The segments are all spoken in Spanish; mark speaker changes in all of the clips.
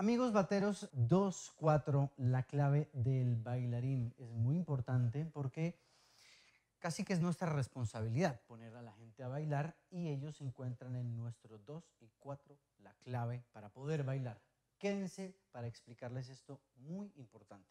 Speaker 1: Amigos bateros, 2-4, la clave del bailarín es muy importante porque casi que es nuestra responsabilidad poner a la gente a bailar y ellos encuentran en nuestro 2 y 4 la clave para poder bailar. Quédense para explicarles esto muy importante.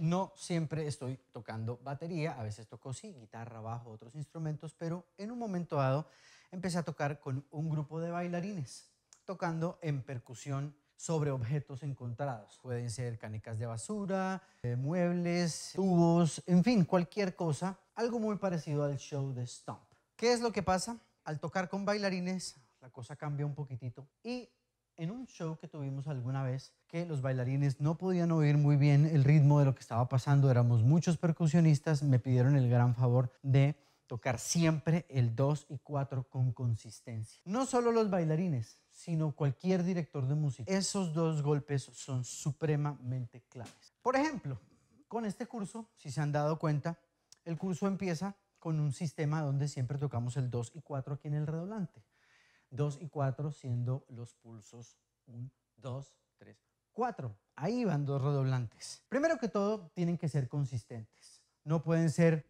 Speaker 1: No siempre estoy tocando batería, a veces toco sí, guitarra, bajo, otros instrumentos, pero en un momento dado empecé a tocar con un grupo de bailarines tocando en percusión sobre objetos encontrados. Pueden ser canicas de basura, eh, muebles, tubos, en fin, cualquier cosa. Algo muy parecido al show de Stomp. ¿Qué es lo que pasa? Al tocar con bailarines, la cosa cambia un poquitito. Y en un show que tuvimos alguna vez, que los bailarines no podían oír muy bien el ritmo de lo que estaba pasando, éramos muchos percusionistas, me pidieron el gran favor de tocar siempre el 2 y 4 con consistencia. No solo los bailarines, sino cualquier director de música. Esos dos golpes son supremamente claves. Por ejemplo, con este curso, si se han dado cuenta, el curso empieza con un sistema donde siempre tocamos el 2 y 4 aquí en el redoblante. 2 y 4 siendo los pulsos 1, 2, 3, 4. Ahí van dos redoblantes. Primero que todo, tienen que ser consistentes. No pueden ser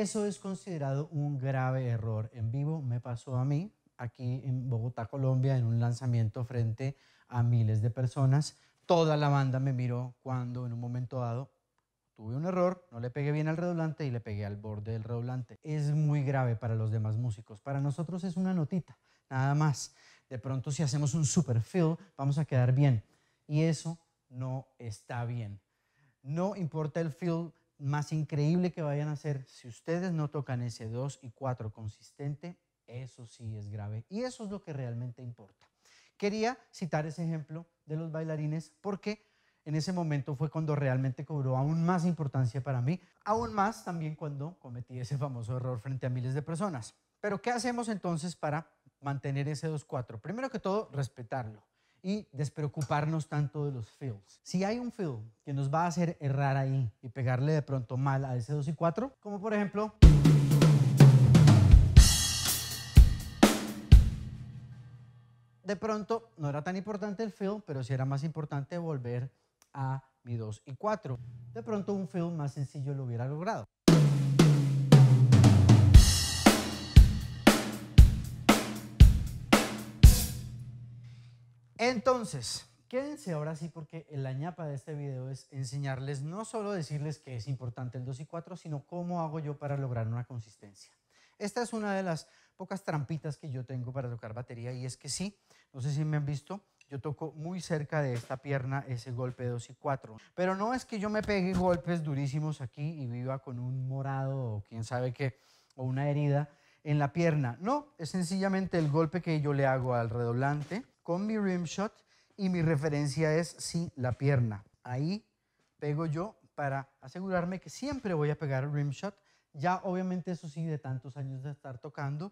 Speaker 1: Eso es considerado un grave error. En vivo me pasó a mí, aquí en Bogotá, Colombia, en un lanzamiento frente a miles de personas. Toda la banda me miró cuando en un momento dado tuve un error, no le pegué bien al redoblante y le pegué al borde del redoblante. Es muy grave para los demás músicos. Para nosotros es una notita, nada más. De pronto si hacemos un super fill vamos a quedar bien. Y eso no está bien. No importa el fill más increíble que vayan a hacer, si ustedes no tocan ese 2 y 4 consistente, eso sí es grave. Y eso es lo que realmente importa. Quería citar ese ejemplo de los bailarines porque en ese momento fue cuando realmente cobró aún más importancia para mí, aún más también cuando cometí ese famoso error frente a miles de personas. Pero ¿qué hacemos entonces para mantener ese 2-4? Primero que todo, respetarlo y despreocuparnos tanto de los fills. Si hay un fill que nos va a hacer errar ahí y pegarle de pronto mal a ese 2 y 4, como por ejemplo... De pronto no era tan importante el fill, pero sí era más importante volver a mi 2 y 4. De pronto un fill más sencillo lo hubiera logrado. Entonces, quédense ahora sí porque la ñapa de este video es enseñarles, no solo decirles que es importante el 2 y 4, sino cómo hago yo para lograr una consistencia. Esta es una de las pocas trampitas que yo tengo para tocar batería y es que sí, no sé si me han visto, yo toco muy cerca de esta pierna ese golpe 2 y 4. Pero no es que yo me pegue golpes durísimos aquí y viva con un morado o quién sabe qué, o una herida en la pierna. No, es sencillamente el golpe que yo le hago al redoblante con mi rimshot y mi referencia es sí, la pierna. Ahí pego yo para asegurarme que siempre voy a pegar rimshot. Ya obviamente eso sí, de tantos años de estar tocando,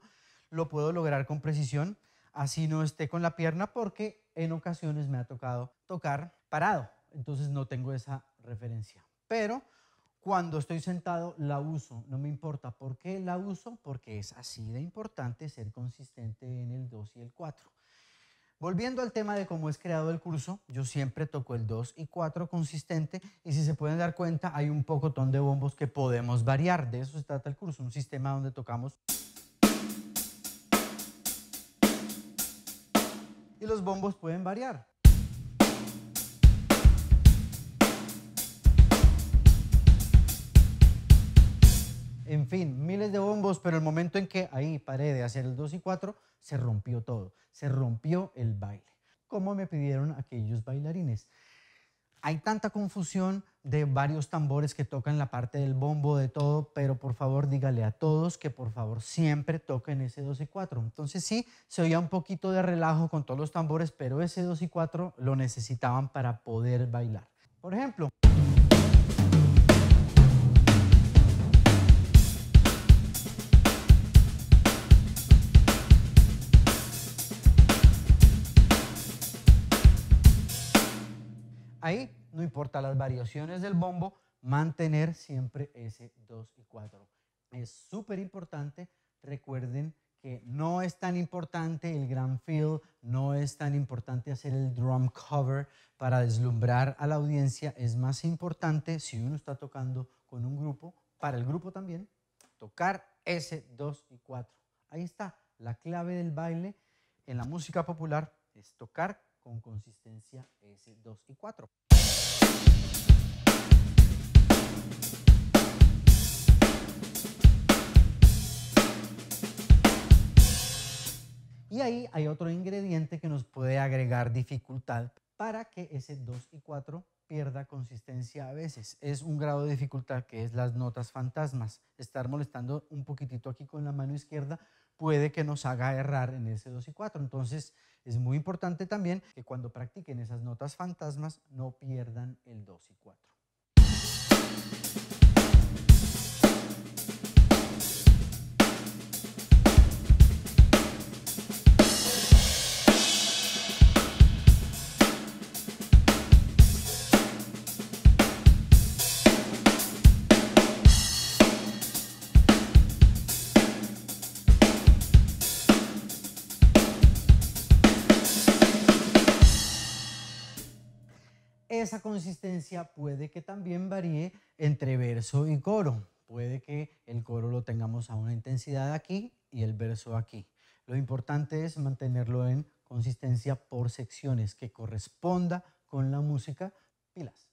Speaker 1: lo puedo lograr con precisión, así no esté con la pierna porque en ocasiones me ha tocado tocar parado, entonces no tengo esa referencia. Pero cuando estoy sentado la uso, no me importa por qué la uso, porque es así de importante ser consistente en el 2 y el 4. Volviendo al tema de cómo es creado el curso, yo siempre toco el 2 y 4 consistente y si se pueden dar cuenta hay un pocotón de bombos que podemos variar. De eso se trata el curso, un sistema donde tocamos... Y los bombos pueden variar. en fin, miles de bombos, pero el momento en que ahí paré de hacer el 2 y 4, se rompió todo, se rompió el baile. Como me pidieron aquellos bailarines. Hay tanta confusión de varios tambores que tocan la parte del bombo, de todo, pero por favor dígale a todos que por favor siempre toquen ese 2 y 4. Entonces sí, se oía un poquito de relajo con todos los tambores, pero ese 2 y 4 lo necesitaban para poder bailar. Por ejemplo... ahí, no importa las variaciones del bombo, mantener siempre ese 2 y 4. Es súper importante, recuerden que no es tan importante el gran feel, no es tan importante hacer el drum cover para deslumbrar a la audiencia, es más importante si uno está tocando con un grupo, para el grupo también, tocar ese 2 y 4. Ahí está, la clave del baile en la música popular es tocar con consistencia S2 y 4. Y ahí hay otro ingrediente que nos puede agregar dificultad para que ese 2 y 4 pierda consistencia a veces. Es un grado de dificultad que es las notas fantasmas. Estar molestando un poquitito aquí con la mano izquierda puede que nos haga errar en ese 2 y 4. Entonces, es muy importante también que cuando practiquen esas notas fantasmas no pierdan el 2 y 4. esa consistencia puede que también varíe entre verso y coro. Puede que el coro lo tengamos a una intensidad aquí y el verso aquí. Lo importante es mantenerlo en consistencia por secciones que corresponda con la música. Pilas.